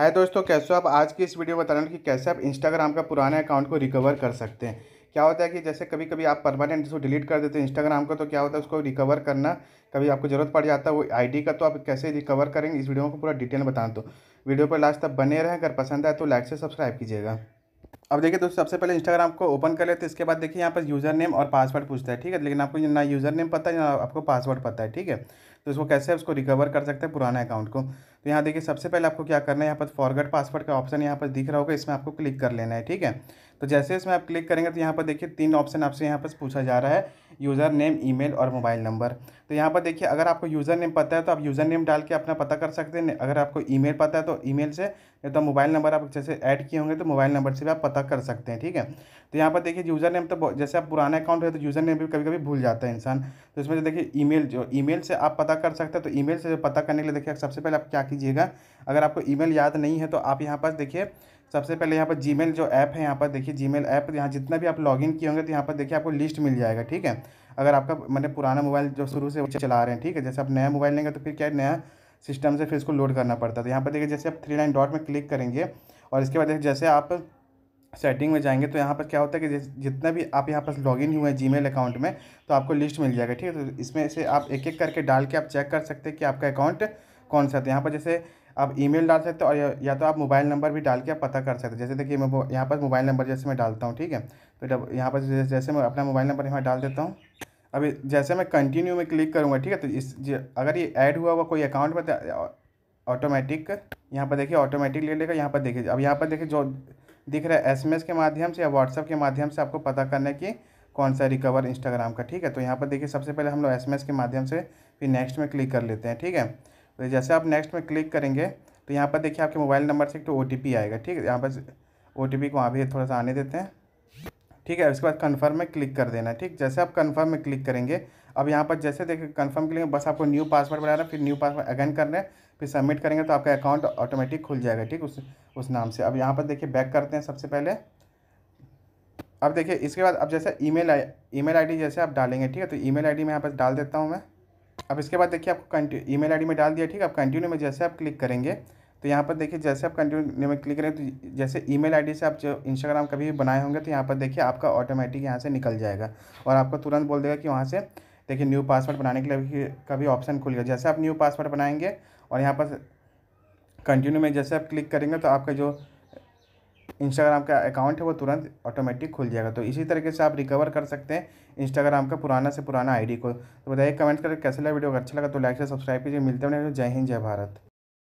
हाय दोस्तों कैसे हो आप आज की इस वीडियो में बता रहे कि कैसे आप इंस्टाग्राम का पुराने अकाउंट को रिकवर कर सकते हैं क्या होता है कि जैसे कभी कभी आप परमानेंट जिसको डिलीट कर देते हैं इंस्टाग्राम का तो क्या होता है उसको रिकवर करना कभी आपको ज़रूरत पड़ जाता है वो आईडी का तो आप कैसे रिकवर करेंगे इस वीडियो को पूरा डिटेल बता दो वीडियो पर लास्ट तक बने रहें अगर पसंद आए तो लाइक से सब्सक्राइब कीजिएगा अब देखिए दोस्तों सबसे पहले इंस्टाग्राम को ओपन कर लेते हैं इसके बाद देखिए यहाँ पर यूज़र नेम और पासवर्ड पूछता है ठीक है लेकिन आपको ना यूज़र नेम पता है ना आपको पासवर्ड पता है ठीक है तो इसको कैसे उसको रिकवर कर सकते हैं पुराने अकाउंट को तो यहाँ देखिए सबसे पहले आपको क्या करना है यहाँ पर फॉरगट पासवर्ड का ऑप्शन यहाँ पर दिख रहा होगा इसमें आपको क्लिक कर लेना है ठीक है तो जैसे इसमें आप क्लिक करेंगे तो यहाँ पर देखिए तीन ऑप्शन आपसे यहाँ पर पूछा जा रहा है यूज़र नेम ईमेल और मोबाइल नंबर तो यहाँ पर देखिए अगर आपको यूज़र नेम पता है तो आप यूज़र नेम डाल के अपना पता कर सकते हैं अगर आपको ईमेल पता है तो ईमेल से या तो मोबाइल नंबर आप जैसे ऐड किए होंगे तो मोबाइल नंबर से भी आप पता कर सकते हैं ठीक है तो यहाँ पर देखिए यूज़र नेम तो जैसे आप पुराना अकाउंट है तो यूज़र नेम भी कभी कभी भूल जाता है इंसान तो इसमें देखिए ई जो ई से आप पता कर सकते हैं तो ई से पता करने के लिए देखिए सबसे पहले आप क्या कीजिएगा अगर आपको ई याद नहीं है तो आप यहाँ पर देखिए सबसे पहले यहाँ पर जी जो ऐप है यहाँ पर देखिए जी मेल ऐप यहाँ जितना भी आप लॉगिन किए होंगे तो यहाँ पर देखिए आपको लिस्ट मिल जाएगा ठीक है अगर आपका मैंने पुराना मोबाइल जो शुरू से चला रहे हैं ठीक है जैसे आप नया मोबाइल लेंगे तो फिर क्या नया सिस्टम से फिर इसको लोड करना पड़ता है तो यहाँ पर देखिए जैसे आप थ्री लाइन डॉट में क्लिक करेंगे और इसके बाद जैसे आप सेटिंग में जाएंगे तो यहाँ पर क्या होता है कि जितना भी आप यहाँ पर लॉगिन हुए हैं जीमेल अकाउंट में तो आपको लिस्ट मिल जाएगा ठीक है तो इसमें से आप एक एक करके डाल के आप चेक कर सकते हैं कि आपका अकाउंट कौन सा था तो यहाँ पर जैसे आप ईमेल डाल सकते हो और या तो आप मोबाइल नंबर भी डाल के आप पता कर सकते हो जैसे देखिए मैं यहाँ पर मोबाइल नंबर जैसे मैं डालता हूँ ठीक है तो जब यहाँ पर जैसे मैं अपना मोबाइल नंबर यहाँ डाल देता हूँ अभी जैसे मैं कंटिन्यू में क्लिक करूँगा ठीक है तो इस अगर ये ऐड हुआ हुआ कोई अकाउंट में ऑटोमेटिक तो यहाँ पर देखिए ऑटोमेटिक ले लेगा यहाँ पर देखिए अब यहाँ पर देखिए जो दिख रहा है एस के माध्यम से या व्हाट्सएप के माध्यम से आपको पता करना है कि कौन सा रिकवर इंस्टाग्राम का ठीक है तो यहाँ पर देखिए सबसे पहले हम लोग एस के माध्यम से फिर नेक्स्ट में क्लिक कर लेते हैं ठीक है तो जैसे आप नेक्स्ट में क्लिक करेंगे तो यहाँ पर देखिए आपके मोबाइल नंबर से एक तो ओ आएगा ठीक है यहाँ पर ओ टी को वहाँ भी थोड़ा सा आने देते हैं ठीक है उसके बाद कन्फर्म में क्लिक कर देना ठीक जैसे आप कन्फर्म में क्लिक करेंगे अब यहाँ पर जैसे देखिए कन्फर्म के लिए बस आपको न्यू पासवर्ड बनाना फिर न्यू पासवर्ड अगेन रहे हैं फिर सबमिट करेंगे तो आपका अकाउंट ऑटोमेटिक खुल जाएगा ठीक उस उस नाम से अब यहाँ पर देखिए बैक करते हैं सबसे पहले अब देखिए इसके बाद अब जैसे ईमेल आई ईमेल आईडी जैसे आप डालेंगे ठीक है तो ईमेल आईडी मैं यहाँ पर डाल देता हूँ मैं अब इसके बाद देखिए आपको कंटिन्यू ई मेल में डाल दिया ठीक है आप कंटिन्यू में जैसे आप क्लिक करेंगे तो यहाँ पर देखिए जैसे आप कंटिन्यू में क्लिक करें तो जैसे ईमेल आईडी से आप जो इंस्टाग्राम कभी भी बनाए होंगे तो यहाँ पर देखिए आपका ऑटोमेटिक यहाँ से निकल जाएगा और आपको तुरंत बोल देगा कि वहाँ से देखिए न्यू पासवर्ड बनाने के लिए भी कभी ऑप्शन खुल गया जैसे आप न्यू पासवर्ड बनाएंगे और यहाँ पर कंटिन्यू में जैसे आप क्लिक करेंगे तो आपका जो इंस्टाग्राम का अकाउंट है वो तुरंत ऑटोमेटिक खुल जाएगा तो इसी तरीके से आप रिकवर कर सकते हैं इंस्टाग्राम का पुराना से पुराना आईडी को तो बताइए कमेंट करके कैसे लगा वीडियो अगर अच्छा लगा तो लाइक से सब्सक्राइब कीजिए मिलते हैं जय हिंद जय भारत